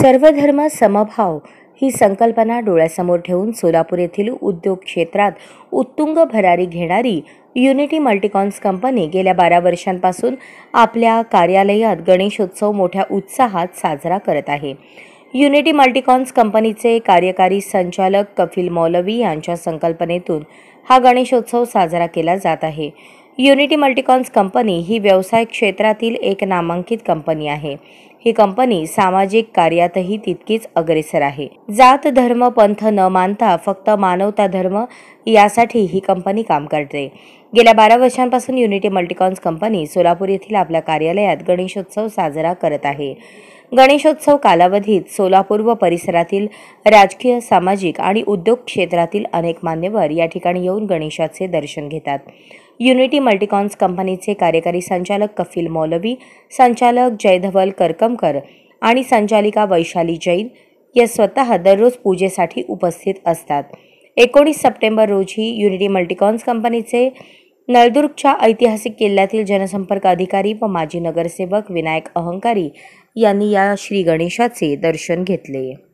सर्वधर्म समभाव ही संकल्पना डोळ्यासमोर ठेवून सोलापूर येथील उद्योग क्षेत्रात उत्तुंग भरारी घेणारी युनिटी मल्टिकॉन्स कंपनी गेल्या बारा वर्षांपासून आपल्या कार्यालयात गणेशोत्सव मोठ्या उत्साहात साजरा करत आहे युनिटी मल्टिकॉन्स कंपनीचे कार्यकारी संचालक कफिल मौलवी यांच्या संकल्पनेतून हा गणेशोत्सव साजरा केला जात आहे युनिटी मल्टिकॉन्स कंपनी ही व्यवसाय क्षेत्रातील एक नामांकित कंपनी आहे ही कंपनी सामाजिक कार्यातही तितकीच अग्रेसर आहे जात धर्म पंथ न मानता फक्त मानवता धर्म यासाठी ही कंपनी काम करते गेल्या बारा वर्षांपासून युनिटी मल्टिकॉन्स कंपनी सोलापूर येथील आपल्या कार्यालयात गणेशोत्सव साजरा करत आहे गणेशोत्सव कालावधीत सोलापूर व परिसरातील राजकीय सामाजिक आणि उद्योग क्षेत्रातील अनेक मान्यवर या ठिकाणी येऊन गणेशाचे दर्शन घेतात युनिटी मल्टिकॉन्स कंपनीचे कार्यकारी संचालक कफिल मौलवी संचालक जयधवल करकमकर आणि संचालिका वैशाली जैन या स्वतः दररोज पूजेसाठी उपस्थित असतात एकोणीस सप्टेंबर रोजी युनिटी मल्टिकॉन्स कंपनीचे नळदुर्गच्या ऐतिहासिक किल्ल्यातील जनसंपर्क अधिकारी व माजी नगरसेवक विनायक अहंकारी यांनी या श्री गणेशाचे दर्शन घेतले